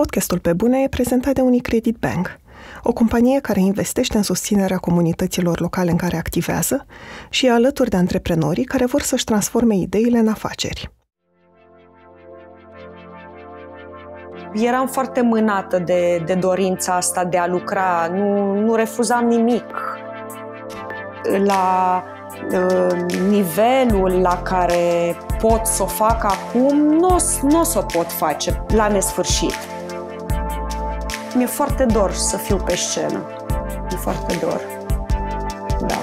Podcastul Pe Bune e prezentat de Unicredit Bank, o companie care investește în susținerea comunităților locale în care activează și e alături de antreprenorii care vor să-și transforme ideile în afaceri. Eram foarte mânată de, de dorința asta de a lucra, nu, nu refuzam nimic. La uh, nivelul la care pot să o fac acum, nu, nu o să o pot face la nesfârșit că mi-e foarte dor să fiu pe scenă. Mi-e foarte dor. Da.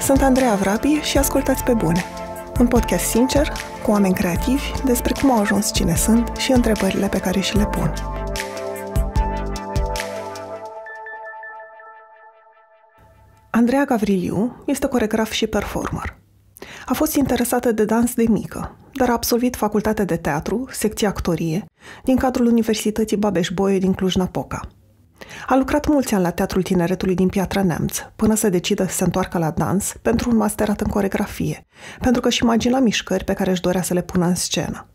Sunt Andreea Vrabi și ascultați pe bune. Un podcast sincer, cu oameni creativi, despre cum au ajuns cine sunt și întrebările pe care și le pun. Andreea Gavriliu este coregraf și performer. A fost interesată de dans de mică, dar a absolvit facultatea de teatru, secția actorie, din cadrul Universității Babeș-Bolyai din Cluj-Napoca. A lucrat mulți ani la Teatrul Tineretului din Piatra Neamț, până să decidă să se întoarcă la dans pentru un masterat în coregrafie, pentru că își imagina mișcări pe care își dorea să le pună în scenă.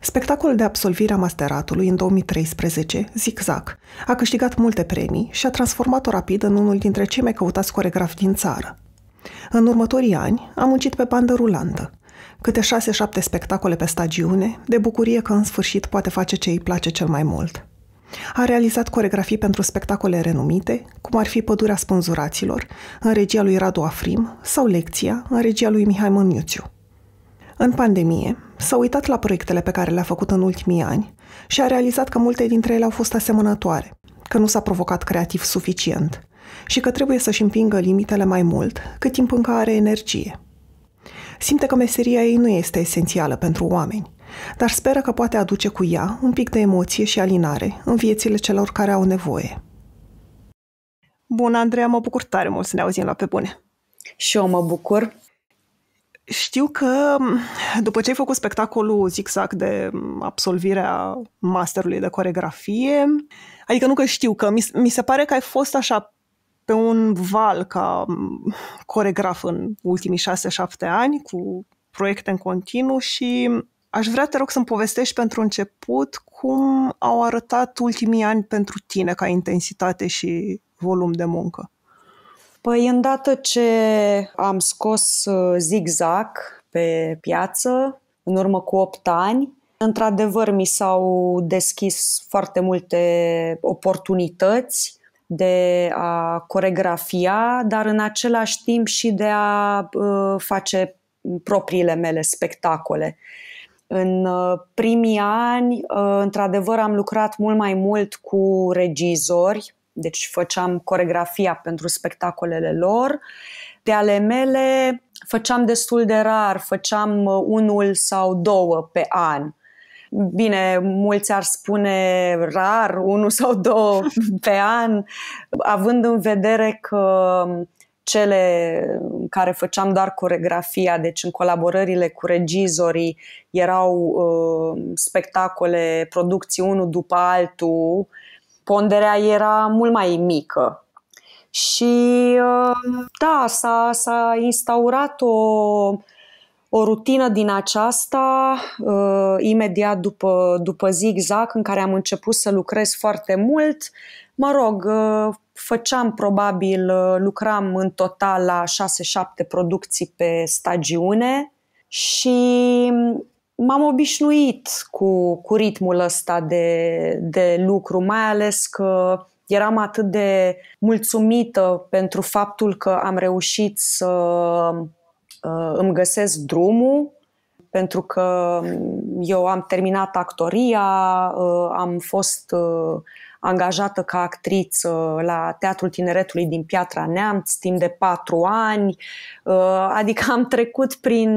Spectacolul de absolvire a masteratului în 2013, Zigzag, a câștigat multe premii și a transformat-o rapid în unul dintre cei mai căutați coregrafi din țară. În următorii ani am muncit pe bandă rulantă, câte șase-șapte spectacole pe stagiune, de bucurie că în sfârșit poate face ce îi place cel mai mult. A realizat coregrafii pentru spectacole renumite, cum ar fi Pădurea Spânzuraților, în regia lui Radu Afrim, sau Lecția, în regia lui Mihai Măniuțiu. În pandemie, s-a uitat la proiectele pe care le-a făcut în ultimii ani și a realizat că multe dintre ele au fost asemănătoare, că nu s-a provocat creativ suficient – și că trebuie să-și împingă limitele mai mult cât timp încă are energie. Simte că meseria ei nu este esențială pentru oameni, dar speră că poate aduce cu ea un pic de emoție și alinare în viețile celor care au nevoie. Bună, Andreea, mă bucur tare mult să ne auzim la pe bune. Și eu mă bucur. Știu că după ce ai făcut spectacolul zigzag de absolvirea masterului de coregrafie, adică nu că știu, că mi, mi se pare că ai fost așa pe un val ca coregraf în ultimii șase-șapte ani, cu proiecte în continuu și aș vrea, te rog, să-mi povestești pentru început cum au arătat ultimii ani pentru tine ca intensitate și volum de muncă. Păi, îndată ce am scos uh, zigzag pe piață, în urmă cu 8 ani, într-adevăr mi s-au deschis foarte multe oportunități de a coregrafia, dar în același timp și de a face propriile mele spectacole. În ă, primii ani, ă, într-adevăr, am lucrat mult mai mult cu regizori, deci făceam coregrafia pentru spectacolele lor. De ale mele făceam destul de rar, făceam ă, unul sau două pe an. Bine, mulți ar spune rar, unul sau două pe an, având în vedere că cele care făceam doar coregrafia, deci în colaborările cu regizorii erau uh, spectacole, producții unul după altul, ponderea era mult mai mică. Și uh, da, s-a, s-a instaurat o o rutină din aceasta, uh, imediat după, după zigzag, în care am început să lucrez foarte mult. Mă rog, uh, făceam probabil, uh, lucram în total la 6-7 producții pe stagiune și m-am obișnuit cu, cu ritmul ăsta de, de lucru, mai ales că eram atât de mulțumită pentru faptul că am reușit să Uh, îmi găsesc drumul pentru că mm, eu am terminat actoria, uh, am fost uh, angajată ca actriță la Teatrul Tineretului din Piatra Neamț timp de patru ani, adică am trecut prin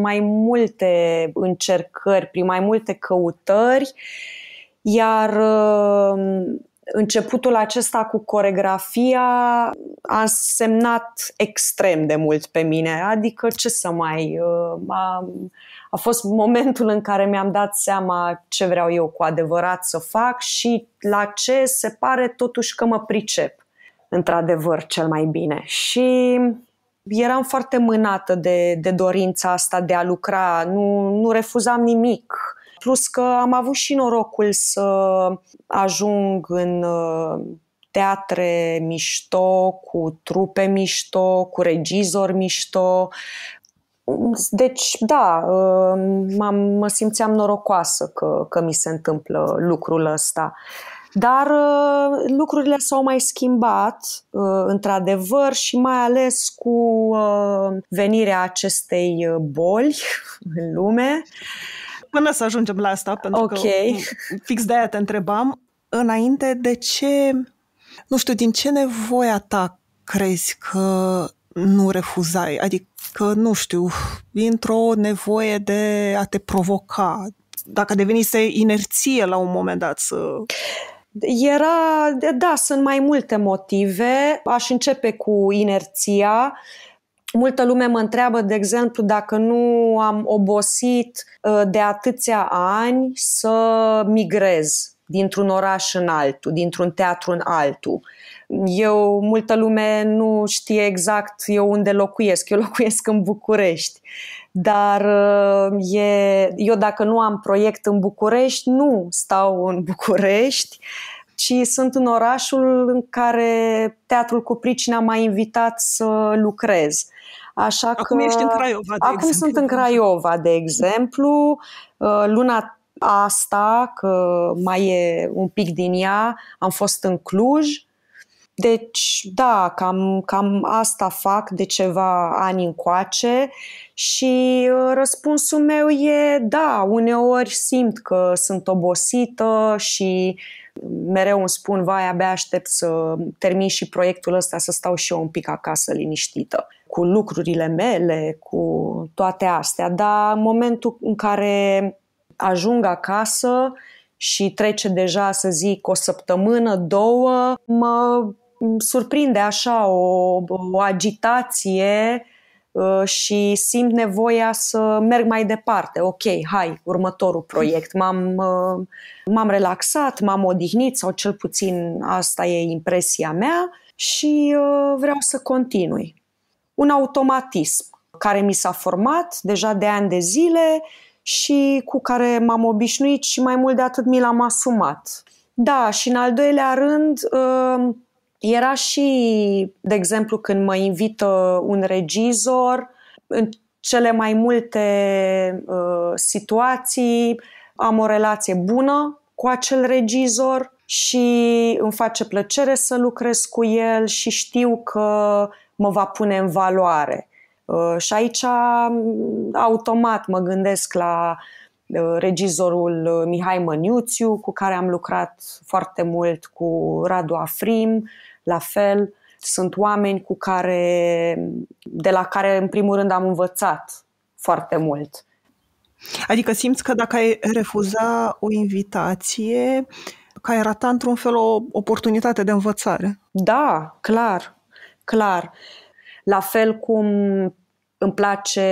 mai multe încercări, prin mai multe căutări, iar începutul acesta cu coregrafia a însemnat extrem de mult pe mine. Adică, ce să mai. Uh, a, a fost momentul în care mi-am dat seama ce vreau eu cu adevărat să fac și la ce se pare totuși că mă pricep, într-adevăr, cel mai bine. Și eram foarte mânată de, de dorința asta de a lucra, nu, nu refuzam nimic Plus că am avut și norocul să ajung în uh, teatre mișto, cu trupe mișto, cu regizori mișto. Deci, da, uh, m-am, mă simțeam norocoasă că, că mi se întâmplă lucrul ăsta. Dar uh, lucrurile s-au mai schimbat, într-adevăr, și mai ales cu venirea acestei boli în lume. Până să ajungem la asta, pentru okay. că fix de-aia te întrebam, înainte de ce, nu știu, din ce nevoia ta crezi că nu refuzai? Adică, nu știu, dintr-o nevoie de a te provoca, dacă devenise inerție la un moment dat să... Era, da, sunt mai multe motive. Aș începe cu inerția Multă lume mă întreabă, de exemplu, dacă nu am obosit uh, de atâția ani să migrez dintr-un oraș în altul, dintr-un teatru în altul. Eu, multă lume nu știe exact eu unde locuiesc. Eu locuiesc în București. Dar uh, e, eu dacă nu am proiect în București, nu stau în București, ci sunt în orașul în care Teatrul pricina m-a invitat să lucrez. Așa acum că, ești în Craiova, de Acum exemplu. sunt în Craiova, de exemplu. Uh, luna asta, că mai e un pic din ea, am fost în Cluj. Deci, da, cam, cam asta fac de ceva ani încoace și uh, răspunsul meu e da, uneori simt că sunt obosită și mereu îmi spun, vai, abia aștept să termin și proiectul ăsta, să stau și eu un pic acasă liniștită cu lucrurile mele, cu toate astea, dar în momentul în care ajung acasă și trece deja, să zic, o săptămână, două, mă surprinde așa o, o agitație uh, și simt nevoia să merg mai departe. Ok, hai, următorul proiect. M-am, uh, m-am relaxat, m-am odihnit sau cel puțin asta e impresia mea și uh, vreau să continui un automatism care mi s-a format deja de ani de zile și cu care m-am obișnuit și mai mult de atât mi l-am asumat. Da, și în al doilea rând, um, era și, de exemplu, când mă invită un regizor, în cele mai multe uh, situații am o relație bună cu acel regizor și îmi face plăcere să lucrez cu el și știu că mă va pune în valoare. Uh, și aici mm, automat mă gândesc la uh, regizorul uh, Mihai Măniuțiu, cu care am lucrat foarte mult cu Radu Afrim, la fel. Sunt oameni cu care, de la care în primul rând am învățat foarte mult. Adică simți că dacă ai refuza o invitație, că ai rata într-un fel o oportunitate de învățare. Da, clar clar. La fel cum îmi place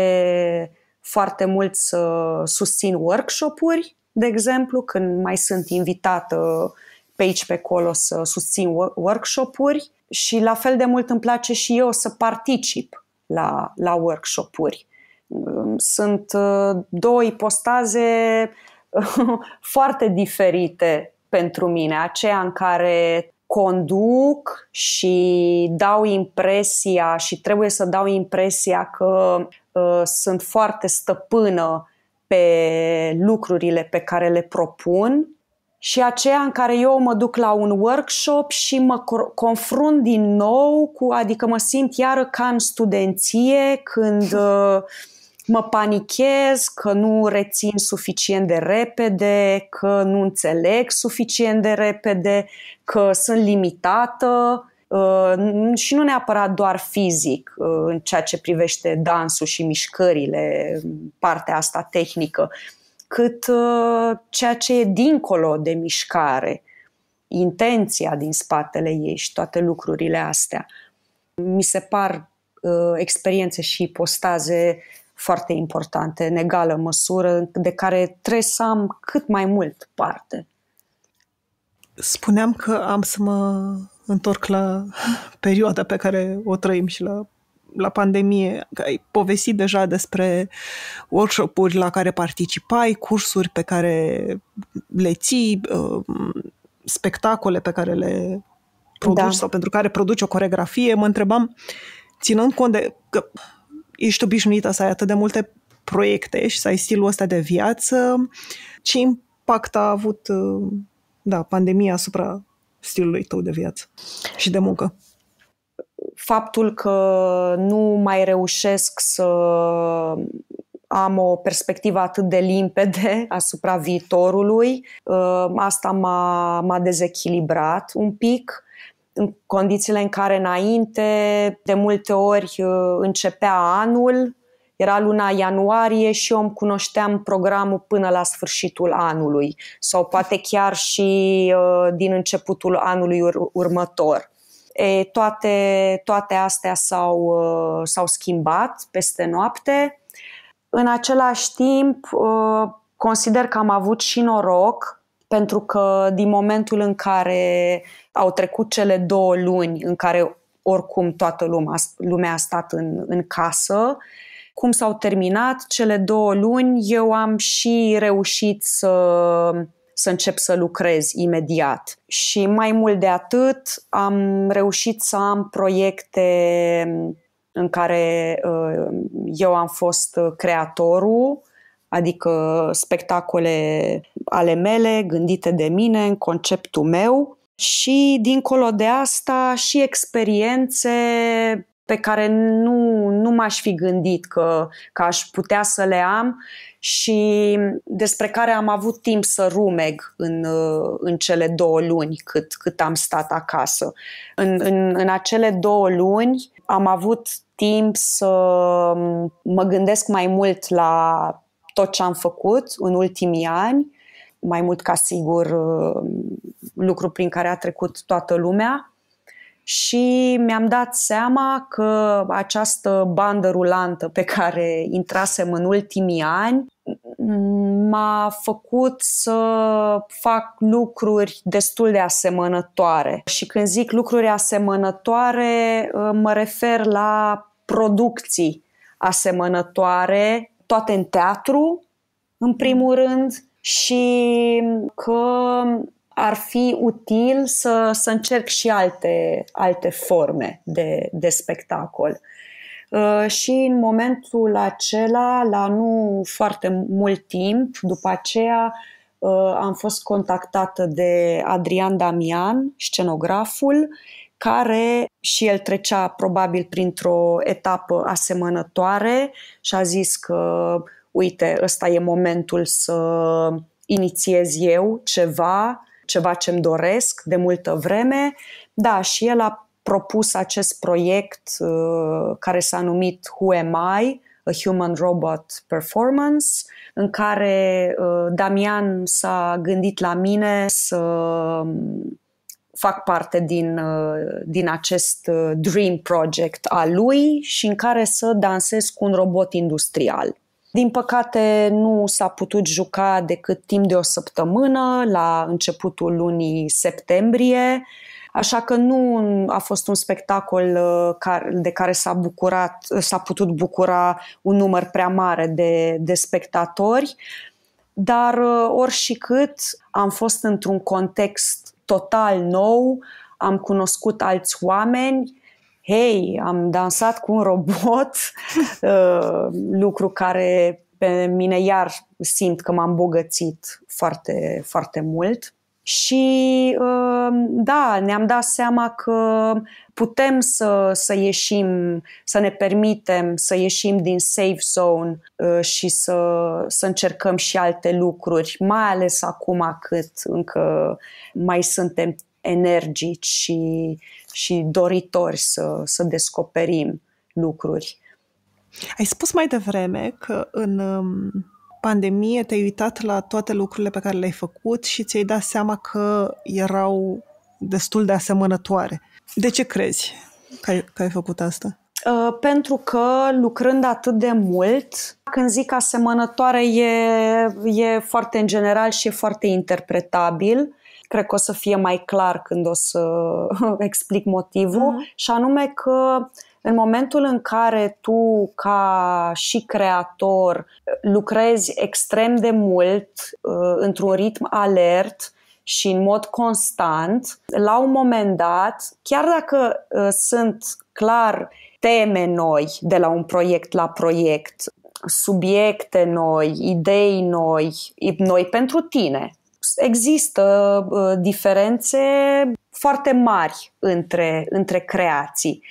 foarte mult să susțin workshop-uri, de exemplu, când mai sunt invitată pe aici, pe acolo să susțin workshop-uri și la fel de mult îmi place și eu să particip la, la workshop-uri. Sunt uh, două ipostaze foarte diferite pentru mine, aceea în care conduc și dau impresia și trebuie să dau impresia că uh, sunt foarte stăpână pe lucrurile pe care le propun și aceea în care eu mă duc la un workshop și mă confrunt din nou cu, adică mă simt iară ca în studenție când uh, mă panichez, că nu rețin suficient de repede, că nu înțeleg suficient de repede, că sunt limitată uh, și nu neapărat doar fizic uh, în ceea ce privește dansul și mișcările, partea asta tehnică, cât uh, ceea ce e dincolo de mișcare, intenția din spatele ei și toate lucrurile astea. Mi se par experiențe și postaze foarte importante, în egală măsură, de care trebuie să am cât mai mult parte. Spuneam că am să mă întorc la perioada pe care o trăim și la la pandemie, ai povestit deja despre workshop-uri la care participai, cursuri pe care le ții, um, spectacole pe care le produci da. sau pentru care produci o coregrafie. Mă întrebam, ținând cont de că ești obișnuită să ai atât de multe proiecte și să ai stilul ăsta de viață, ce impact a avut uh, da, pandemia asupra stilului tău de viață și de muncă? Faptul că nu mai reușesc să am o perspectivă atât de limpede asupra viitorului, uh, asta m-a, m-a dezechilibrat un pic în condițiile în care înainte de multe ori uh, începea anul, era luna ianuarie și eu îmi cunoșteam programul până la sfârșitul anului sau poate chiar și uh, din începutul anului ur- următor. E, toate, toate astea s-au, uh, s-au schimbat peste noapte. În același timp, consider că am avut și noroc pentru că din momentul în care au trecut cele două luni în care oricum toată lumea, lumea a stat în, în casă, cum s-au terminat cele două luni, eu am și reușit să să încep să lucrez imediat. Și mai mult de atât, am reușit să am proiecte în care uh, eu am fost creatorul adică spectacole ale mele, gândite de mine, în conceptul meu și dincolo de asta și experiențe pe care nu, nu m-aș fi gândit că, că aș putea să le am și despre care am avut timp să rumeg în, în cele două luni cât, cât am stat acasă. În, în, în acele două luni am avut timp să mă gândesc mai mult la tot ce am făcut în ultimii ani, mai mult ca sigur uh, lucru prin care a trecut toată lumea și mi-am dat seama că această bandă rulantă pe care intrasem în ultimii ani m-a făcut să fac lucruri destul de asemănătoare. Și când zic lucruri asemănătoare, uh, mă refer la producții asemănătoare toate în teatru, în primul rând, și că ar fi util să, să încerc și alte, alte forme de, de spectacol. Uh, și în momentul acela, la nu foarte mult timp, după aceea uh, am fost contactată de Adrian Damian, scenograful, care și el trecea probabil printr-o etapă asemănătoare și a zis că, uite, ăsta e momentul să inițiez eu ceva, ceva ce-mi doresc de multă vreme. Da, și el a propus acest proiect uh, care s-a numit Who Am I? A Human Robot Performance, în care uh, Damian s-a gândit la mine să fac parte din, uh, din acest uh, dream project al lui și în care să dansez cu un robot industrial. Din păcate, nu s-a putut juca decât timp de o săptămână, la începutul lunii septembrie, așa că nu a fost un spectacol uh, de care s-a, bucurat, s-a putut bucura un număr prea mare de, de spectatori, dar oricât am fost într-un context total nou, am cunoscut alți oameni, hei, am dansat cu un robot, uh, lucru care pe mine iar simt că m-am bogățit foarte, foarte mult. Și um, da, ne-am dat seama că putem să, să ieșim, să ne permitem să ieșim din safe zone uh, și să, să încercăm și alte lucruri, mai ales acum cât încă mai suntem energici și, și doritori să, să descoperim lucruri. Ai spus mai devreme că în um, pandemie te-ai uitat la toate lucrurile pe care le-ai făcut și ți-ai dat seama că erau destul de asemănătoare. De ce crezi că ai, că ai făcut asta? Uh, pentru că lucrând atât de mult, când zic asemănătoare, e, e foarte în general și e foarte interpretabil. Cred că o să fie mai clar când o să explic motivul, mm-hmm. și anume că în momentul în care tu, ca și creator, lucrezi extrem de mult, uh, într-un ritm alert și în mod constant, la un moment dat, chiar dacă uh, sunt clar teme noi de la un proiect la proiect, subiecte noi, idei noi, noi pentru tine. Există uh, diferențe foarte mari între, între creații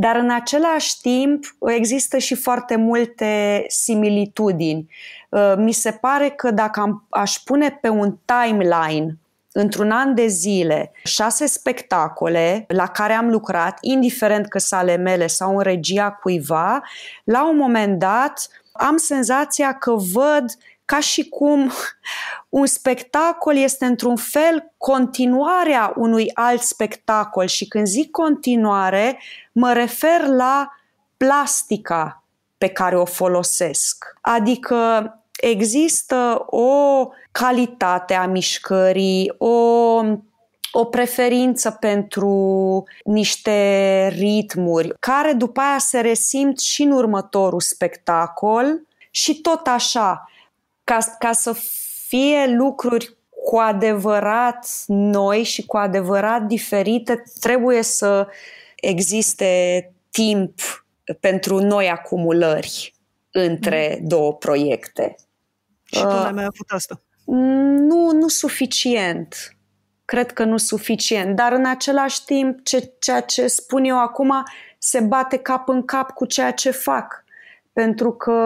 dar în același timp există și foarte multe similitudini. Uh, mi se pare că dacă am, aș pune pe un timeline într-un an de zile șase spectacole la care am lucrat, indiferent că sale mele sau în regia cuiva, la un moment dat am senzația că văd ca și cum un spectacol este într-un fel continuarea unui alt spectacol și când zic continuare, mă refer la plastica pe care o folosesc. Adică există o calitate a mișcării, o o preferință pentru niște ritmuri care după aia se resimt și în următorul spectacol și tot așa, ca, ca să fie lucruri cu adevărat noi și cu adevărat diferite, trebuie să existe timp pentru noi acumulări între mm-hmm. două proiecte. Și tu uh, mai avut asta? Nu, nu suficient cred că nu suficient. Dar în același timp, ce, ceea ce spun eu acum se bate cap în cap cu ceea ce fac. Pentru că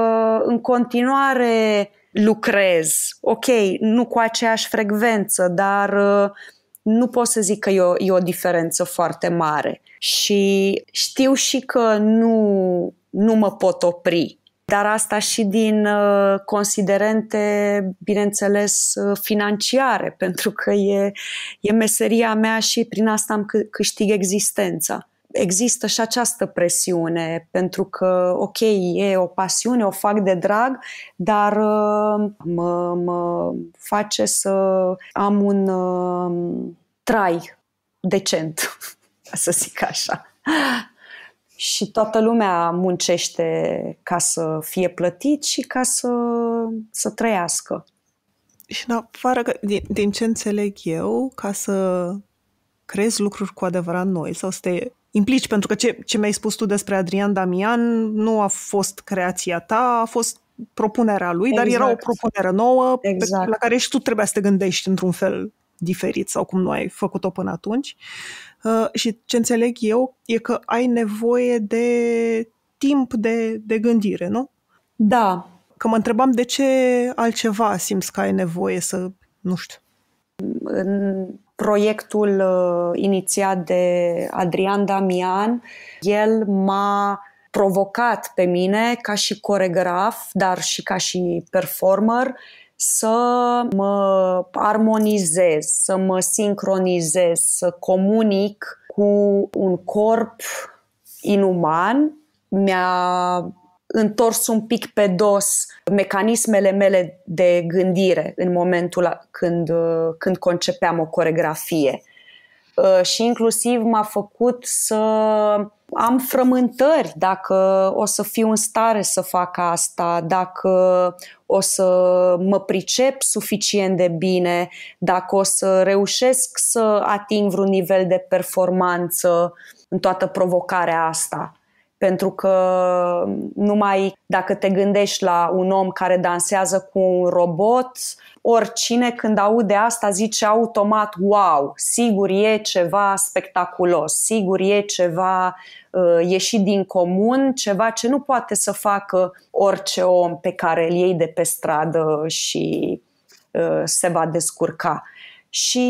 în continuare lucrez, ok, nu cu aceeași frecvență, dar uh, nu pot să zic că e o, e o diferență foarte mare. Și știu și că nu, nu mă pot opri dar asta și din uh, considerente, bineînțeles, uh, financiare, pentru că e, e meseria mea și prin asta am câștig existența. Există și această presiune, pentru că, ok, e o pasiune, o fac de drag, dar uh, mă, mă face să am un trai decent, să zic așa și toată lumea muncește ca să fie plătit și ca să, să trăiască. Și în afară, că, din, din ce înțeleg eu, ca să crezi lucruri cu adevărat noi sau să te implici, pentru că ce, ce mi-ai spus tu despre Adrian Damian nu a fost creația ta, a fost propunerea lui, exact. dar era o exact. propunere nouă exact. pe, la care și tu trebuia să te gândești într-un fel diferit sau cum nu ai făcut-o până atunci. Uh, și ce înțeleg eu e că ai nevoie de timp de, de gândire, nu? Da. Că mă întrebam de ce altceva simți că ai nevoie să, nu știu. În proiectul uh, inițiat de Adrian Damian, el m-a provocat pe mine ca și coregraf, dar și ca și performer, uh, să mă armonizez, să mă sincronizez, să comunic cu un corp inuman. Mi-a întors un pic pe dos mecanismele mele de gândire în momentul când, când concepeam o coregrafie. Uh, și inclusiv m-a făcut să am frământări dacă o să fiu în stare să fac asta, dacă o să mă pricep suficient de bine, dacă o să reușesc să ating vreun nivel de performanță în toată provocarea asta pentru că numai dacă te gândești la un om care dansează cu un robot, oricine când aude asta zice automat wow, sigur e ceva spectaculos, sigur e ceva uh, ieșit din comun, ceva ce nu poate să facă orice om pe care îl iei de pe stradă și uh, se va descurca. Și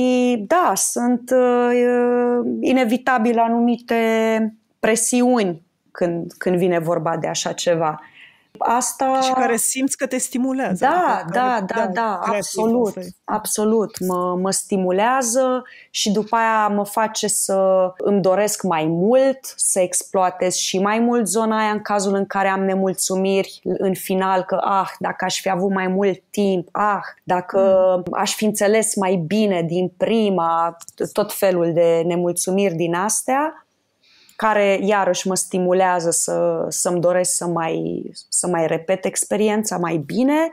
da, sunt uh, inevitabil anumite presiuni când, când vine vorba de așa ceva. Asta... Și care simți că te stimulează. Da, adică da, care, da, da, da, absolut. Absolut. Mă, mă stimulează și după aia mă face să îmi doresc mai mult, să exploatez și mai mult zona aia în cazul în care am nemulțumiri în final că, ah, dacă aș fi avut mai mult timp, ah, dacă mm. aș fi înțeles mai bine din prima, tot felul de nemulțumiri din astea care iarăși mă stimulează să, să-mi doresc să mai, să mai repet experiența mai bine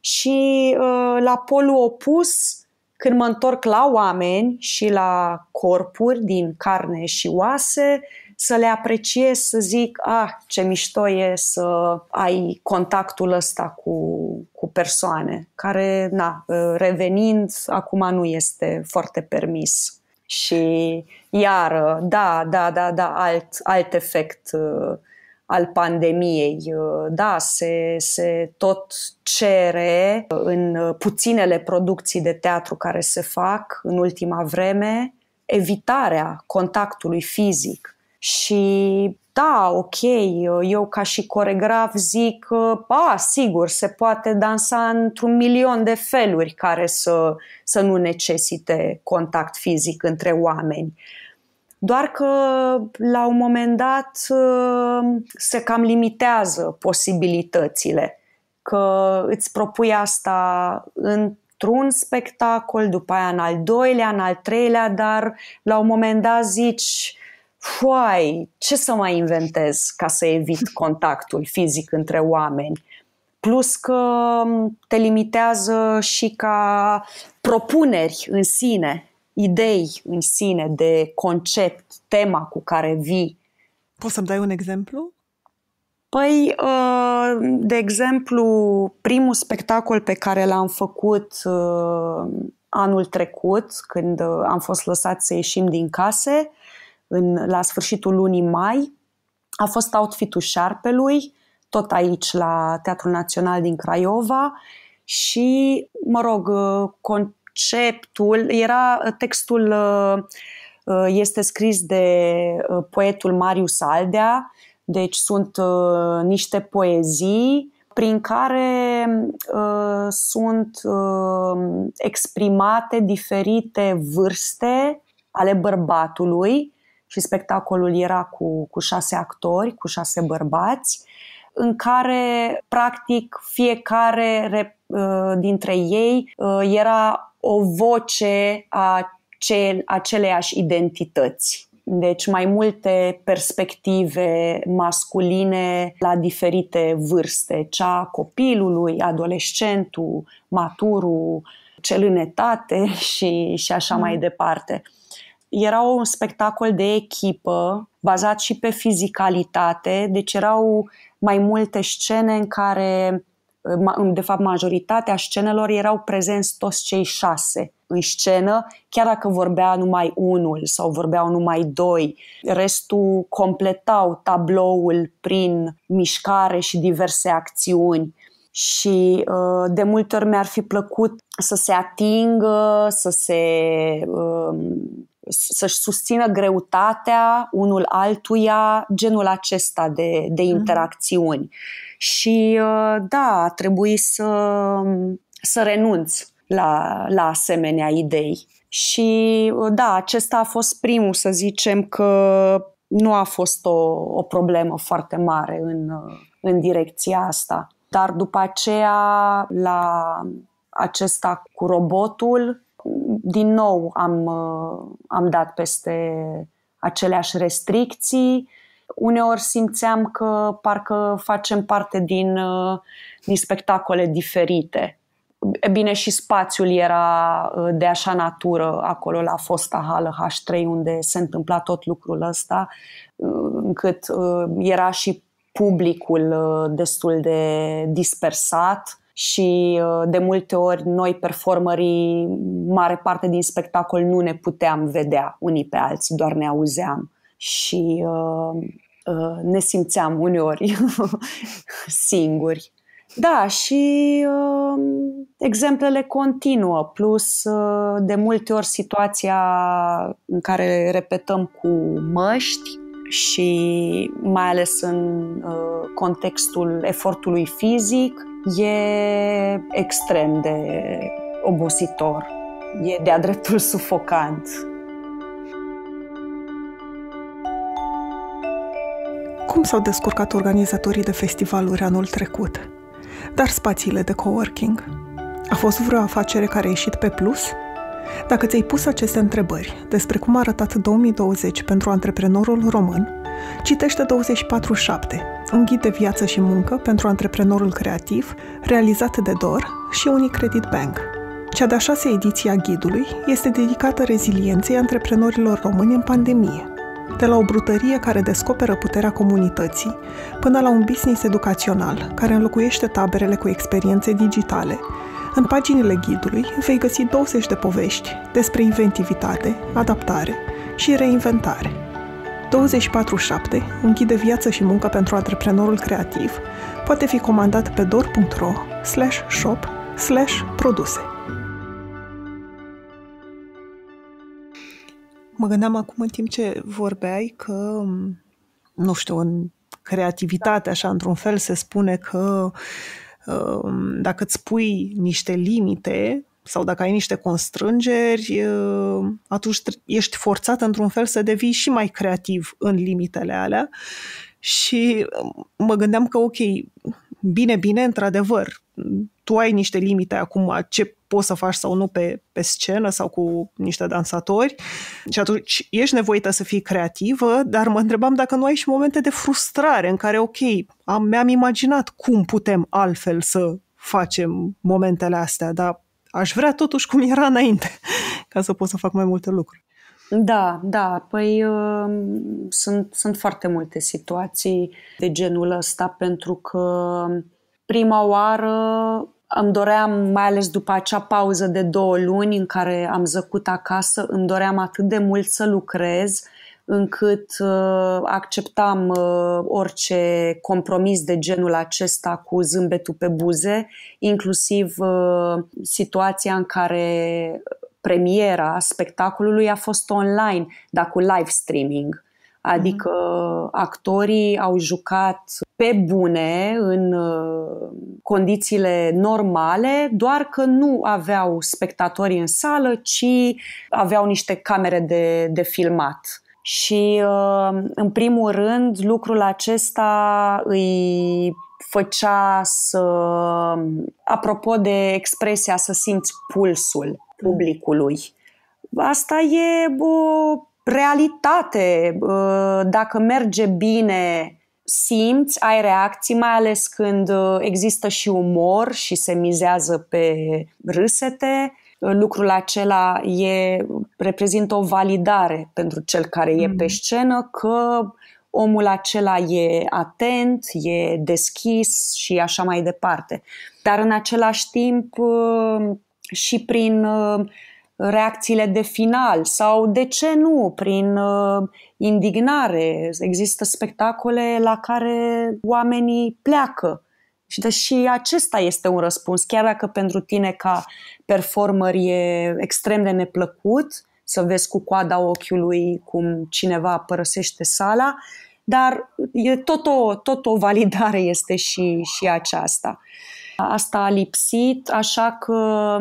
și uh, la polul opus, când mă întorc la oameni și la corpuri din carne și oase, să le apreciez, să zic, ah, ce mișto e să ai contactul ăsta cu, cu persoane, care, na, uh, revenind, acum nu este foarte permis și iar da, da, da, da, alt, alt efect uh, al pandemiei. Uh, da, se, se tot cere în uh, puținele producții de teatru care se fac în ultima vreme evitarea contactului fizic. Și da, ok, eu ca și coregraf zic, a, sigur, se poate dansa într-un milion de feluri care să, să nu necesite contact fizic între oameni. Doar că la un moment dat se cam limitează posibilitățile, că îți propui asta într-un spectacol, după aia în al doilea, în al treilea, dar la un moment dat zici, foai, ce să mai inventez ca să evit contactul fizic între oameni? Plus că te limitează și ca propuneri în sine, idei în sine de concept, tema cu care vii. Poți să-mi dai un exemplu? Păi, uh, de exemplu, primul spectacol pe care l-am făcut uh, anul trecut, când uh, am fost lăsat să ieșim din case, în, la sfârșitul lunii mai, a fost outfit-ul șarpelui, tot aici la Teatrul Național din Craiova și, mă rog, uh, conceptul era uh, textul uh, este scris de poetul Marius Aldea, deci sunt niște poezii prin care uh, sunt uh, exprimate diferite vârste ale bărbatului și spectacolul era cu, cu șase actori, cu șase bărbați, în care, practic, fiecare uh, dintre ei uh, era o voce a ce, aceleiași identități. Deci mai multe perspective masculine la diferite vârste, cea copilului, adolescentul, maturul, cel în etate și, și așa mm. mai departe era un spectacol de echipă, bazat și pe fizicalitate, deci erau mai multe scene în care, de fapt, majoritatea scenelor erau prezenți toți cei șase în scenă, chiar dacă vorbea numai unul sau vorbeau numai doi. Restul completau tabloul prin mișcare și diverse acțiuni și uh, de multe ori mi-ar fi plăcut să se atingă, să se um, să-și susțină greutatea unul altuia, genul acesta de, de mhm. interacțiuni. Și uh, da, a trebuit să, să renunț la, la asemenea idei. Și uh, da, acesta a fost primul, să zicem că nu a fost o, o problemă foarte mare în, uh, în direcția asta. Dar după aceea, la acesta cu robotul, din nou am, uh, am dat peste aceleași restricții. Uneori simțeam că parcă facem parte din, uh, din spectacole diferite. E bine, și spațiul era uh, de așa natură acolo la fosta hală H3 unde se întâmpla tot lucrul ăsta, încât era și publicul destul de dispersat și uh, de multe ori noi, performării, mare parte din spectacol nu ne puteam vedea unii pe alții, doar ne auzeam și uh, uh, ne simțeam uneori singuri. Da, și uh, exemplele continuă, plus uh, de multe ori situația în care repetăm cu măști și mai ales în uh, contextul efortului fizic, e extrem de obositor, e de-a dreptul sufocant. Cum s-au descurcat organizatorii de festivaluri anul trecut? Dar spațiile de coworking? A fost vreo afacere care a ieșit pe plus? Dacă ți-ai pus aceste întrebări despre cum a arătat 2020 pentru antreprenorul român, Citește 24-7, un ghid de viață și muncă pentru antreprenorul creativ, realizat de DOR și Unicredit Bank. Cea de-a șasea ediție a ghidului este dedicată rezilienței antreprenorilor români în pandemie, de la o brutărie care descoperă puterea comunității, până la un business educațional care înlocuiește taberele cu experiențe digitale. În paginile ghidului vei găsi 20 de povești despre inventivitate, adaptare și reinventare. 24-7 închide viață și muncă pentru antreprenorul creativ poate fi comandat pe dor.ro shop produse. Mă gândeam acum în timp ce vorbeai că, nu știu, în creativitate, așa, într-un fel se spune că um, dacă îți pui niște limite, sau dacă ai niște constrângeri, uh, atunci ești forțat într-un fel să devii și mai creativ în limitele alea. Și uh, mă gândeam că, ok, bine, bine, într-adevăr, tu ai niște limite acum, ce poți să faci sau nu pe, pe scenă sau cu niște dansatori și atunci ești nevoită să fii creativă, dar mă întrebam dacă nu ai și momente de frustrare în care, ok, am, mi-am imaginat cum putem altfel să facem momentele astea, dar aș vrea totuși cum era înainte, ca să pot să fac mai multe lucruri. Da, da, păi uh, sunt, sunt foarte multe situații de genul ăsta pentru că prima oară îmi doream, mai ales după acea pauză de două luni în care am zăcut acasă, îmi doream atât de mult să lucrez uh, încât uh, acceptam uh, orice compromis de genul acesta cu zâmbetul pe buze, inclusiv uh, situația în care premiera spectacolului a fost online, dar cu live streaming. Adică mhm. actorii au jucat pe bune, în condițiile normale, doar că nu aveau spectatori în sală, ci aveau niște camere de, de filmat. Și, uh, în primul rând, lucrul acesta îi făcea să, apropo de expresia, să simți pulsul mm. publicului. Asta e o realitate. Uh, dacă merge bine, simți, ai reacții, mai ales când uh, există și umor și se mizează pe râsete lucrul acela e, reprezintă o validare pentru cel care e mm. pe scenă că omul acela e atent, e deschis și așa mai departe. Dar în același timp uh, și prin uh, reacțiile de final sau, de ce nu, prin uh, indignare. Există spectacole la care oamenii pleacă și deși acesta este un răspuns, chiar dacă pentru tine ca performer e extrem de neplăcut să vezi cu coada ochiului cum cineva părăsește sala, dar e tot o, tot o validare este și, și aceasta. Asta a lipsit, așa că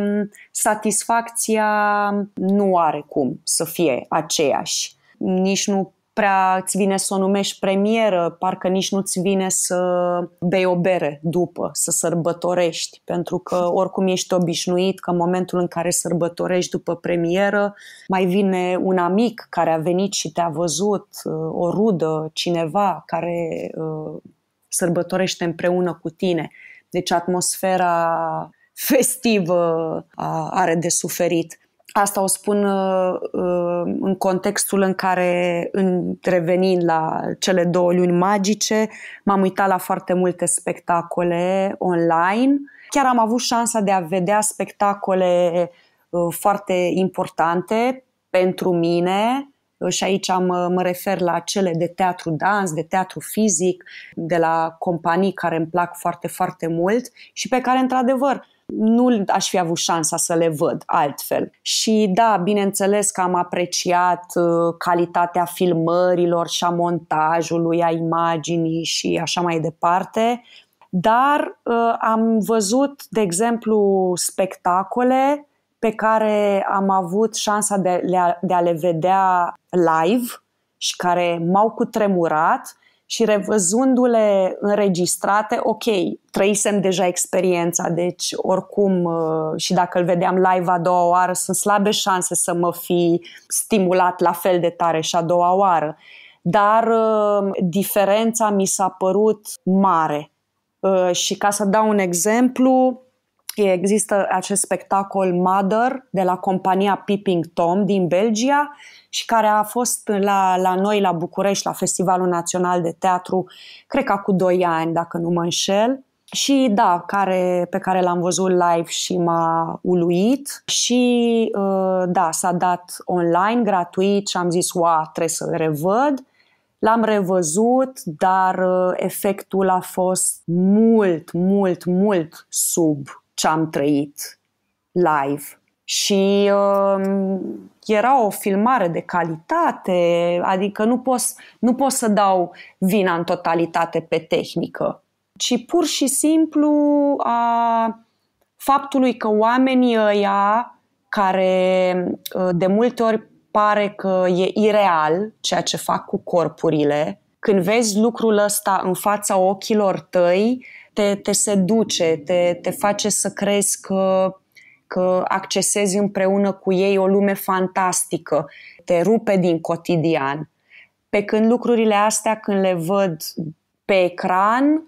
satisfacția nu are cum să fie aceeași. Nici nu prea ți vine să o numești premieră, parcă nici nu-ți vine să bei o bere după, să sărbătorești, pentru că oricum ești obișnuit că în momentul în care sărbătorești după premieră, mai vine un amic care a venit și te-a văzut, uh, o rudă, cineva care uh, sărbătorește împreună cu tine. Deci atmosfera festivă uh, are de suferit. Asta o spun uh, uh, în contextul în care, în revenind la cele două luni magice, m-am uitat la foarte multe spectacole online. Chiar am avut șansa de a vedea spectacole uh, foarte importante pentru mine, și aici mă, mă refer la cele de teatru dans, de teatru fizic, de la companii care îmi plac foarte, foarte mult și pe care, într-adevăr, nu aș fi avut șansa să le văd altfel. Și da, bineînțeles că am apreciat uh, calitatea filmărilor și a montajului, a imaginii și așa mai departe, dar uh, am văzut, de exemplu, spectacole pe care am avut șansa de, de a le vedea live și care m-au cutremurat și revăzându-le înregistrate, ok, trăisem deja experiența, deci oricum uh, și dacă îl vedeam live a doua oară, sunt slabe șanse să mă fi stimulat la fel de tare și a doua oară. Dar uh, diferența mi s-a părut mare. Uh, și ca să dau un exemplu, există acest spectacol Mother de la compania Peeping Tom din Belgia și care a fost la, la noi la București, la Festivalul Național de Teatru, cred că cu 2 ani, dacă nu mă înșel. Și da, care, pe care l-am văzut live și m-a uluit și uh, da, s-a dat online, gratuit și am zis, wow, trebuie să-l revăd. L-am revăzut, dar uh, efectul a fost mult, mult, mult sub ce am trăit live. Și uh, era o filmare de calitate, adică nu pot, nu pot să dau vina în totalitate pe tehnică, ci pur și simplu a faptului că oamenii ăia care uh, de multe ori pare că e ireal ceea ce fac cu corpurile, când vezi lucrul ăsta în fața ochilor tăi, te, te seduce, te, te face să crezi că, că accesezi împreună cu ei o lume fantastică, te rupe din cotidian. Pe când lucrurile astea, când le văd pe ecran,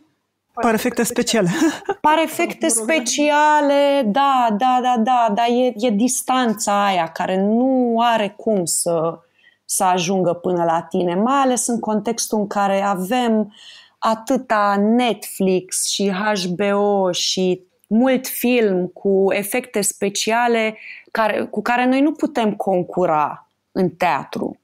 Par efecte speciale. Par efecte da. speciale, da, da, da, da, dar e, e distanța aia care nu are cum să, să ajungă până la tine, mai ales în contextul în care avem atâta Netflix și HBO și mult film cu efecte speciale care, cu care noi nu putem concura în teatru.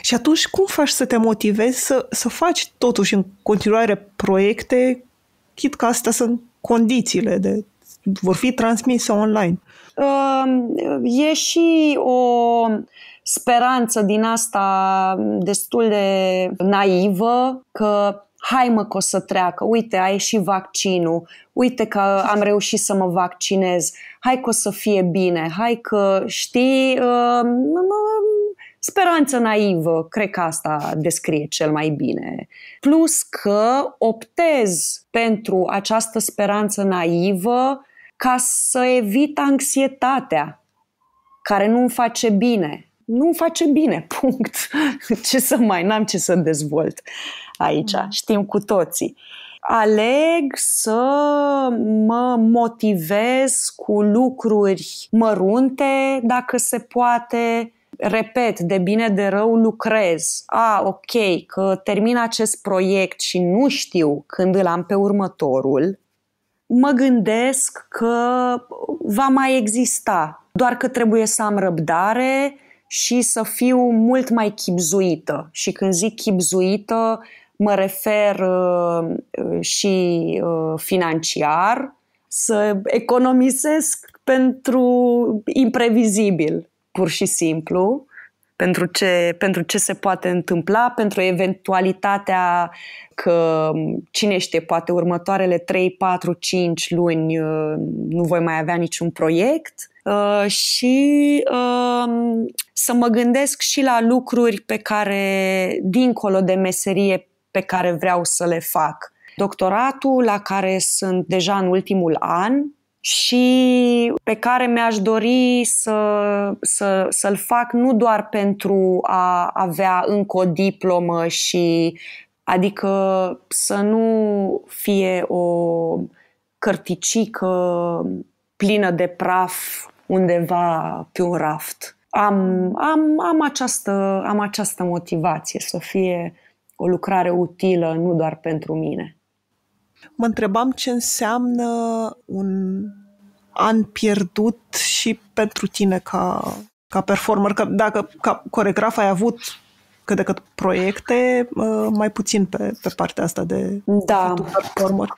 Și atunci cum faci să te motivezi să, să faci totuși în continuare proiecte, chit că astea sunt condițiile de vor fi transmise online? E și o speranță din asta destul de naivă că hai mă că o să treacă, uite, a ieșit vaccinul, uite că am reușit să mă vaccinez, hai că o să fie bine, hai că, știi, uh, speranță naivă, cred că asta descrie cel mai bine. Plus că optez pentru această speranță naivă ca să evit anxietatea care nu mi face bine, nu face bine, punct. Ce să mai, n-am ce să dezvolt aici, da. știm cu toții. Aleg să mă motivez cu lucruri mărunte, dacă se poate, repet, de bine de rău lucrez. A, ok, că termin acest proiect și nu știu când îl am pe următorul, mă gândesc că va mai exista, doar că trebuie să am răbdare, și să fiu mult mai chipzuită. Și când zic chipzuită, mă refer uh, uh și uh, financiar, să economisesc pentru imprevizibil, pur și simplu pentru ce, pentru ce se poate întâmpla, pentru eventualitatea că, cine știe, poate următoarele 3, 4, 5 luni uh, nu voi mai avea niciun proiect uh, și um, să mă gândesc și la lucruri pe care, dincolo de meserie, pe care vreau să le fac. Doctoratul, la care sunt deja în ultimul an, și pe care mi-aș dori să, să, să-l fac nu doar pentru a avea încă o diplomă și adică să nu fie o cărticică plină de praf undeva pe un raft. Am, am, am, această, am această motivație să fie o lucrare utilă nu doar pentru mine. Mă întrebam ce înseamnă un an pierdut și pentru tine ca, ca performer, că dacă ca coregraf ai avut cât de cât proiecte, mai puțin pe, pe partea asta de da. performer.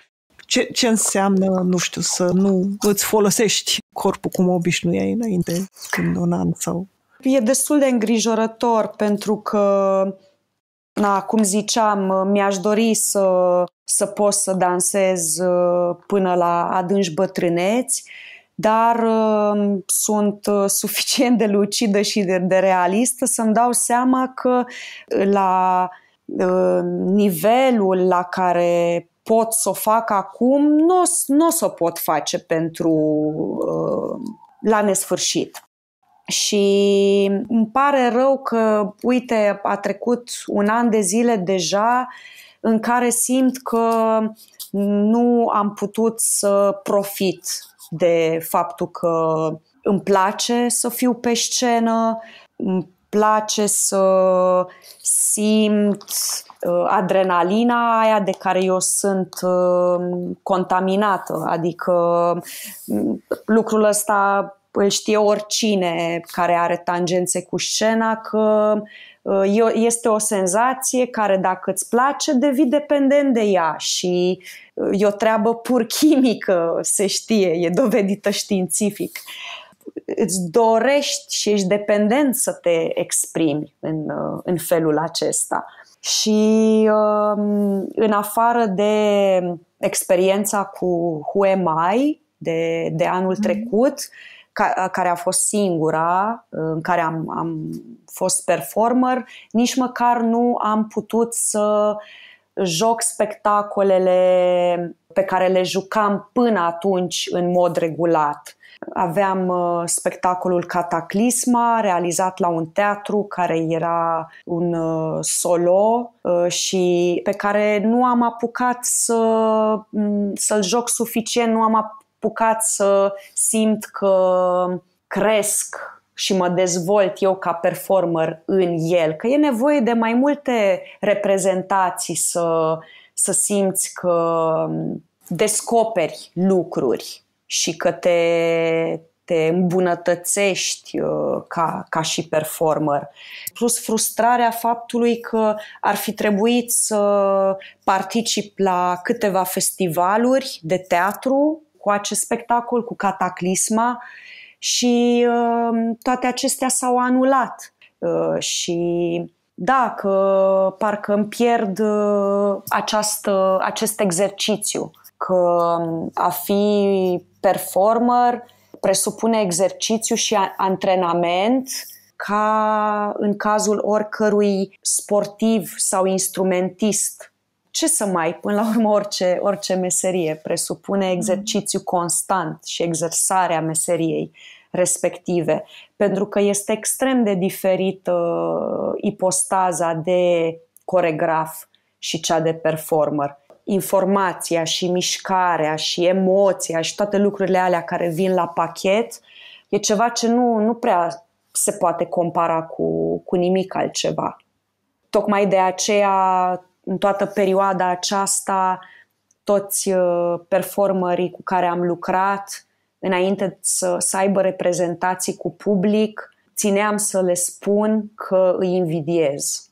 Ce, ce înseamnă, nu știu, să nu îți folosești corpul cum obișnuiai înainte, când un an sau... E destul de îngrijorător pentru că, na, cum ziceam, mi-aș dori să să poți să dansezi uh, până la adânci bătrâneți, dar uh, sunt uh, suficient de lucidă și de, de realistă să-mi dau seama că la nivelul la care pot să o fac acum, nu o o să o pot face pentru la nesfârșit. Și îmi pare rău că, uite, a trecut un an de zile deja uh, în care simt că nu am putut să profit de faptul că îmi place să fiu pe scenă, îmi place să simt uh, adrenalina aia de care eu sunt uh, contaminată, adică mm, lucrul ăsta îl știe oricine care are tangențe cu scena că Uh, este o senzație care dacă îți place devii dependent de ea și uh, e o treabă pur chimică, se știe, e dovedită științific. Îți dorești și ești dependent să te exprimi în, uh, în felul acesta. Și um, în afară de experiența cu Who Am I de, de anul mm-hmm. trecut, ca, care a fost singura, uh, în care am, am fost performer, nici măcar nu am putut să joc spectacolele pe care le jucam până atunci în mod regulat. Aveam uh, spectacolul Cataclisma, realizat la un teatru care era un uh, solo uh, și pe care nu am apucat să, m- să-l joc suficient, nu am apucat să simt că cresc și mă dezvolt eu ca performer în el, că e nevoie de mai multe reprezentații să, să simți că descoperi lucruri și că te, te îmbunătățești uh, ca, ca și performer. Plus frustrarea faptului că ar fi trebuit să particip la câteva festivaluri de teatru cu acest spectacol, cu cataclisma și uh, toate acestea s-au anulat. Uh, și da, că parcă îmi pierd uh, această, acest exercițiu, că um, a fi performer presupune exercițiu și antrenament ca în cazul oricărui sportiv sau instrumentist ce să mai, până la urmă, orice, orice meserie presupune mhm. exercițiu constant și exersarea meseriei respective, pentru că este extrem de diferită uh, ipostaza de coregraf și cea de performer. Informația și mișcarea și emoția și toate lucrurile alea care vin la pachet e ceva ce nu, nu prea se poate compara cu, cu nimic altceva. Tocmai de aceea în toată perioada aceasta toți uh, performerii cu care am lucrat, înainte să, să aibă reprezentații cu public, țineam să le spun că îi invidiez.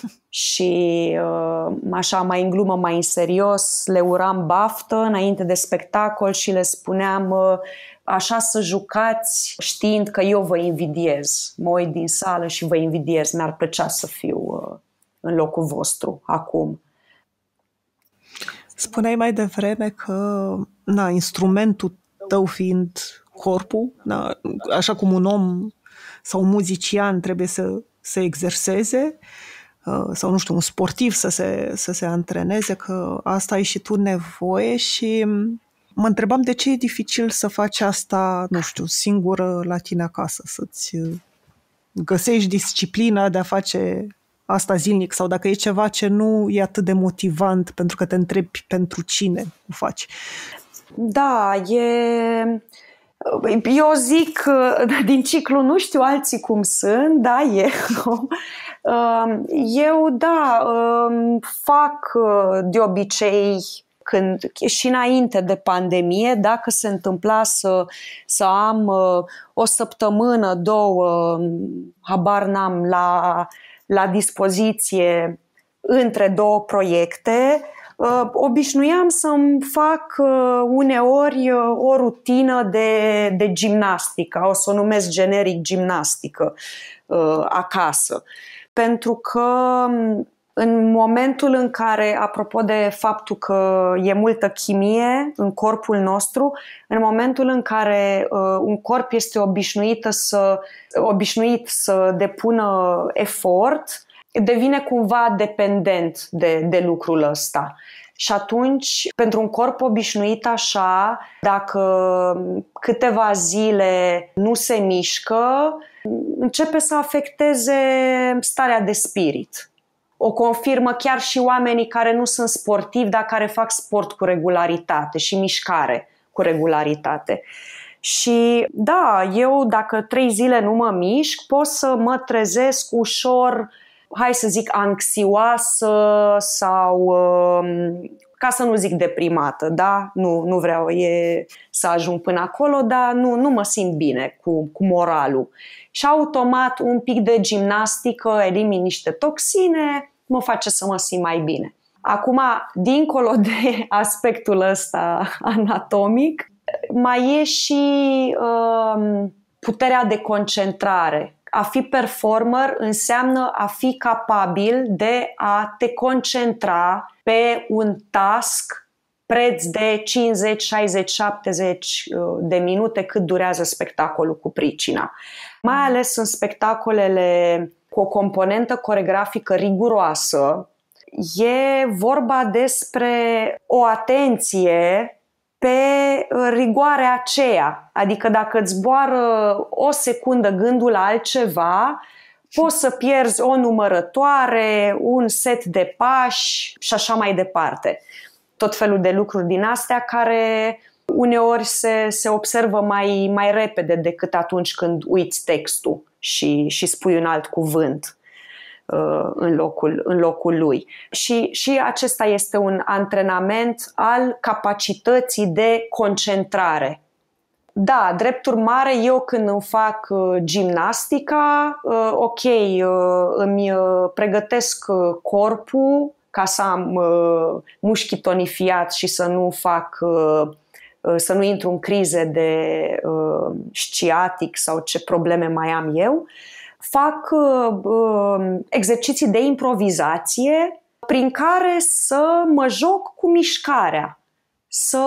și uh, așa mai în glumă, mai în serios, le uram baftă înainte de spectacol și le spuneam uh, așa să jucați știind că eu vă invidiez. Mă uit din sală și vă invidiez, mi-ar plăcea să fiu în locul vostru acum. Spuneai mai devreme că na, instrumentul tău fiind corpul, na, așa cum un om sau un muzician trebuie să se exerseze, uh, sau nu știu, un sportiv să se, să se antreneze, că asta ai și tu nevoie și mm, mă întrebam de ce e dificil să faci asta, nu știu, singură la tine acasă, să-ți uh, găsești disciplina de a face asta zilnic sau dacă e ceva ce nu e atât de motivant pentru că te întrebi pentru cine o faci. Da, e... Eu zic, din ciclu, nu știu alții cum sunt, da, E um, Eu, da, um, fac uh, de obicei când, și înainte de pandemie, dacă se întâmpla să, să am uh, o săptămână, două, um, habar n-am, la la dispoziție între două proiecte, uh, obișnuiam să-mi fac uh, uneori uh, o rutină de, de gimnastică, o să o numesc generic gimnastică, acasă. Pentru că um, în momentul în care, apropo de faptul că e multă chimie în corpul nostru, în momentul în care uh, un corp este obișnuită să, obișnuit să depună efort, devine cumva dependent de, de lucrul ăsta. Și atunci, pentru un corp obișnuit așa, dacă câteva zile nu se mișcă, începe să afecteze starea de spirit o confirmă chiar și oamenii care nu sunt sportivi, dar care fac sport cu regularitate și mișcare cu regularitate. Și da, eu dacă trei zile nu mă mișc, pot să mă trezesc ușor, hai să zic, anxioasă sau um, ca să nu zic deprimată, da? Nu, nu vreau e să ajung până acolo, dar nu, nu mă simt bine cu, cu moralul. Și automat un pic de gimnastică, elimin niște toxine, mă face să mă simt mai bine. Acum, dincolo de aspectul ăsta anatomic, mai e și uh, puterea de concentrare a fi performer înseamnă a fi capabil de a te concentra pe un task preț de 50, 60, 70 de minute cât durează spectacolul cu pricina. Mai ales în spectacolele cu o componentă coregrafică riguroasă, e vorba despre o atenție pe uh, rigoarea aceea. Adică dacă îți zboară o secundă gândul la altceva, poți să pierzi o numărătoare, un set de pași și așa mai departe. Tot felul de lucruri din astea care uneori se, se observă mai, mai repede decât atunci când uiți textul și, și spui un alt cuvânt. Uh, în locul, în locul lui. Și, și acesta este un antrenament al capacității de concentrare. Da, drept urmare, eu când îmi fac uh, gimnastica, uh, ok, îmi pregătesc corpul ca să am mușchi tonifiat și să nu fac să nu intru în crize de uh, sciatic sau ce probleme mai am eu. Uh, fac uh, um, exerciții de improvizație prin care să mă joc cu mișcarea, să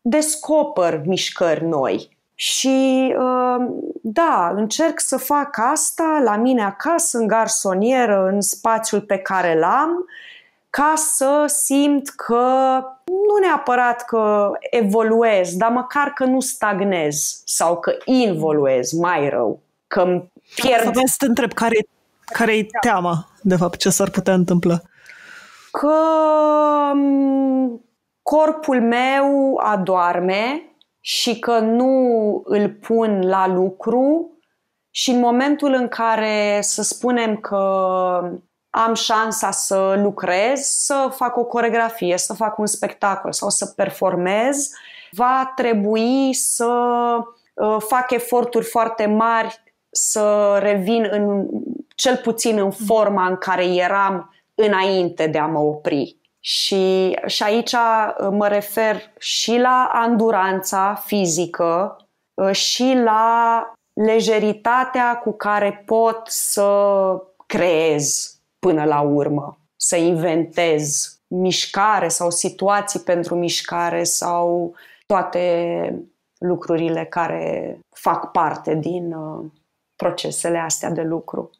descoper mișcări noi. Și uh, da, încerc să fac asta la mine acasă, în garsonieră, în spațiul pe care l-am, ca să simt că nu neapărat că evoluez, dar măcar că nu stagnez sau că involuez mai rău, că îmi pierd. Vreau să te întreb, care, care e da. teama, de fapt, ce s-ar putea întâmpla? Că mm, corpul meu adoarme și că nu îl pun la lucru și în momentul în care să spunem că am șansa să lucrez, să fac o coregrafie, să fac un spectacol sau să performez, va trebui să uh, fac eforturi foarte mari să revin în cel puțin în forma în care eram înainte de a mă opri. Și, și aici uh, mă refer și la anduranța fizică, uh, și la lejeritatea cu care pot să creez până la urmă, să inventez mișcare sau situații pentru mișcare sau toate lucrurile care fac parte din uh, procesele astea de lucru.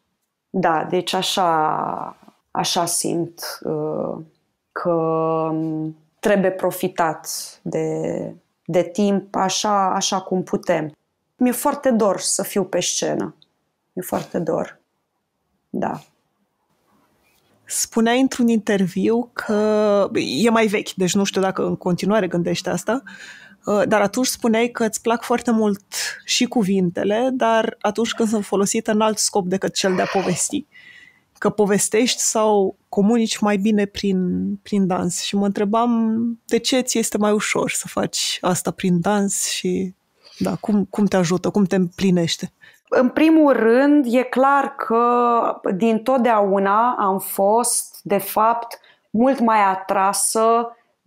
Da, deci așa, așa simt uh, că um, trebuie profitat de, de timp așa, așa cum putem. Mi-e foarte dor să fiu pe scenă. Mi-e foarte dor. Da. Spunea într-un interviu că e mai vechi, deci nu știu dacă în continuare gândește asta, uh, Uh, dar atunci spuneai că îți plac foarte mult și cuvintele, dar atunci când sunt folosite în alt scop decât cel de a povesti. Că povestești sau comunici mai bine prin, prin dans. Și mă întrebam de ce ți este mai ușor să faci asta prin dans și da, cum, cum te ajută, cum te împlinește? În primul rând, e clar că din totdeauna am fost, de fapt, mult mai atrasă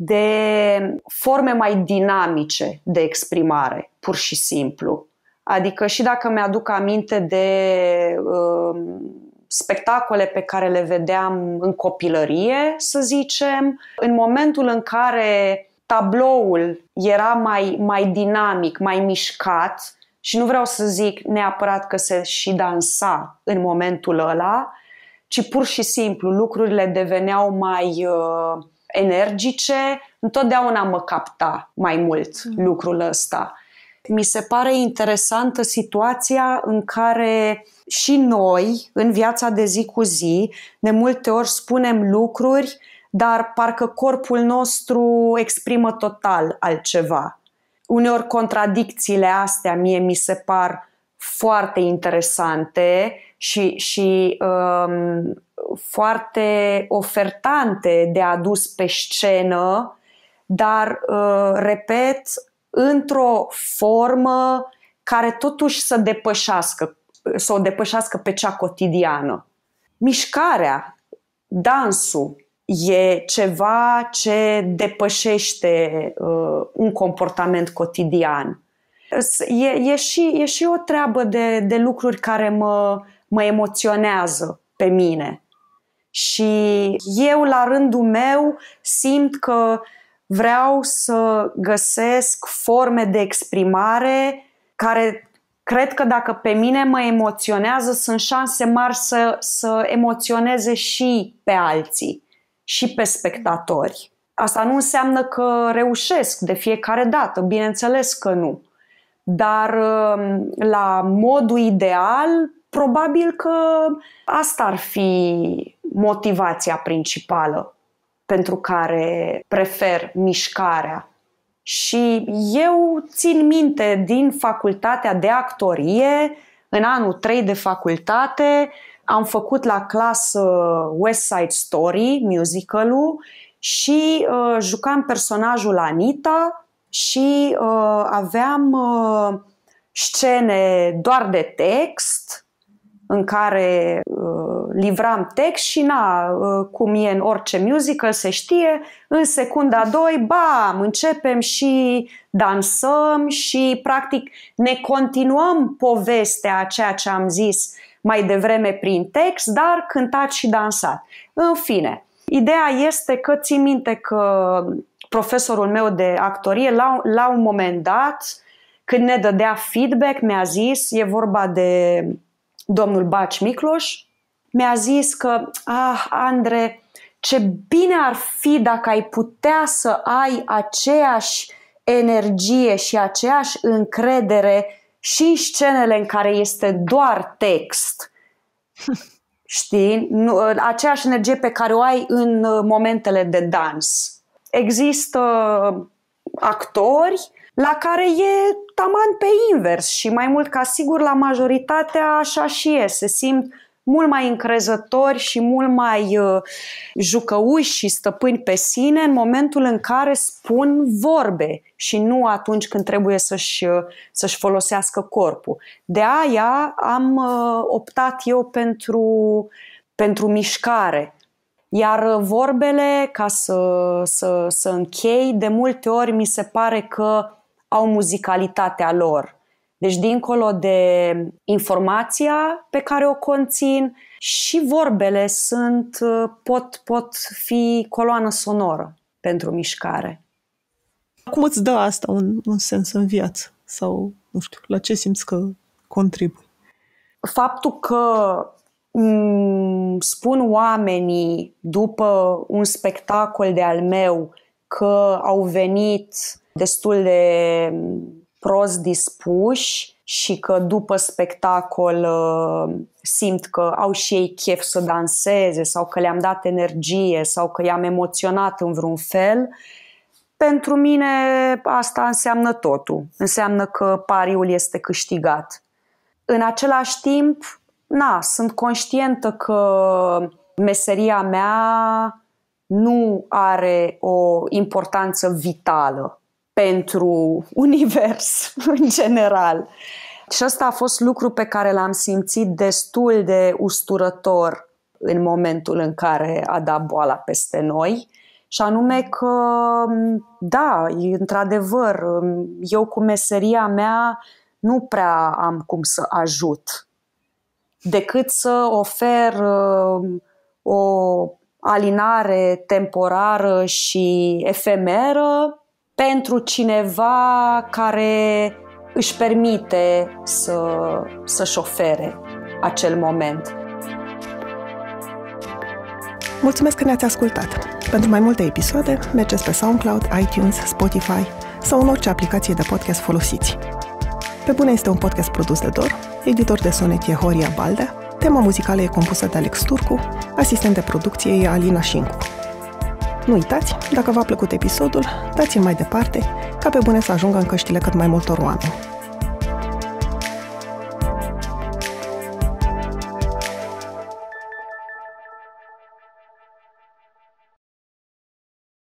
de forme mai dinamice de exprimare, pur și simplu. Adică și dacă mi-aduc aminte de uh, spectacole pe care le vedeam în copilărie, să zicem, în momentul în care tabloul era mai, mai dinamic, mai mișcat, și nu vreau să zic neapărat că se și dansa în momentul ăla, ci pur și simplu lucrurile deveneau mai uh, energice, întotdeauna mă capta mai mult mm. lucrul ăsta. Mi se pare interesantă situația în care și noi, în viața de zi cu zi, de multe ori spunem lucruri, dar parcă corpul nostru exprimă total altceva. Uneori contradicțiile astea mie mi se par foarte interesante și, și um, foarte ofertante de adus pe scenă, dar, uh, repet, într-o formă care totuși să depășească, să o depășească pe cea cotidiană. Mișcarea, dansul, e ceva ce depășește uh, un comportament cotidian. E, e, și, e și o treabă de, de lucruri care mă mă emoționează pe mine. Și eu, la rândul meu, simt că vreau să găsesc forme de exprimare care cred că dacă pe mine mă emoționează, sunt șanse mari să, să emoționeze și pe alții, și pe spectatori. Asta nu înseamnă că reușesc de fiecare dată, bineînțeles că nu. Dar um, la modul ideal, probabil că asta ar fi motivația principală pentru care prefer mișcarea. Și eu țin minte din facultatea de actorie, în anul 3 de facultate, am făcut la clasă West Side Story, musicalul, și uh, jucam personajul Anita și uh, aveam uh, scene doar de text, în care uh, livram text și na, uh, cum e în orice musical, se știe, în secunda 2, bam, începem și dansăm și practic ne continuăm povestea a ceea ce am zis mai devreme prin text, dar cântat și dansat. În fine, ideea este că țin minte că profesorul meu de actorie la, la un moment dat, când ne dădea feedback, mi-a zis, e vorba de domnul Baci Micloș, mi-a zis că, ah, Andre, ce bine ar fi dacă ai putea să ai aceeași energie și aceeași încredere și în scenele în care este doar text. Știi? Nu, aceeași energie pe care o ai în uh, momentele de dans. Există uh, actori la care e taman pe invers și mai mult ca sigur la majoritatea așa și e, se simt mult mai încrezători și mult mai uh, jucăuși și stăpâni pe sine în momentul în care spun vorbe și nu atunci când trebuie să-și, uh, să-și folosească corpul. De aia am uh, optat eu pentru, pentru mișcare. Iar uh, vorbele, ca să, să, să închei, de multe ori mi se pare că au muzicalitatea lor. Deci, dincolo de informația pe care o conțin, și vorbele sunt, uh, pot, pot fi coloană sonoră pentru mișcare. Cum îți dă asta un, un sens în viață? Sau, nu știu, la ce simți că contribui? Faptul că m- mm, spun oamenii după un spectacol de al meu că au venit destul de prost dispuși și că după spectacol uh, simt că au și ei chef să danseze sau că le-am dat energie sau că i-am emoționat în vreun fel, pentru mine asta înseamnă totul. Înseamnă că pariul este câștigat. În același timp, na, sunt conștientă că meseria mea nu are o importanță vitală pentru univers în general. Și ăsta a fost lucru pe care l-am simțit destul de usturător în momentul în care a dat boala peste noi. Și anume că, da, într-adevăr, eu cu meseria mea nu prea am cum să ajut, decât să ofer uh, o alinare temporară și efemeră pentru cineva care își permite să, să-și ofere acel moment. Mulțumesc că ne-ați ascultat! Pentru mai multe episoade, mergeți pe SoundCloud, iTunes, Spotify sau în orice aplicație de podcast folosiți. Pe bune este un podcast produs de Dor, editor de sonet e Horia Balde, tema muzicală e compusă de Alex Turcu, asistent de producție e Alina Șincu. Nu uitați, dacă v-a plăcut episodul, dați-l mai departe, ca pe bune să ajungă în căștile cât mai multor oameni.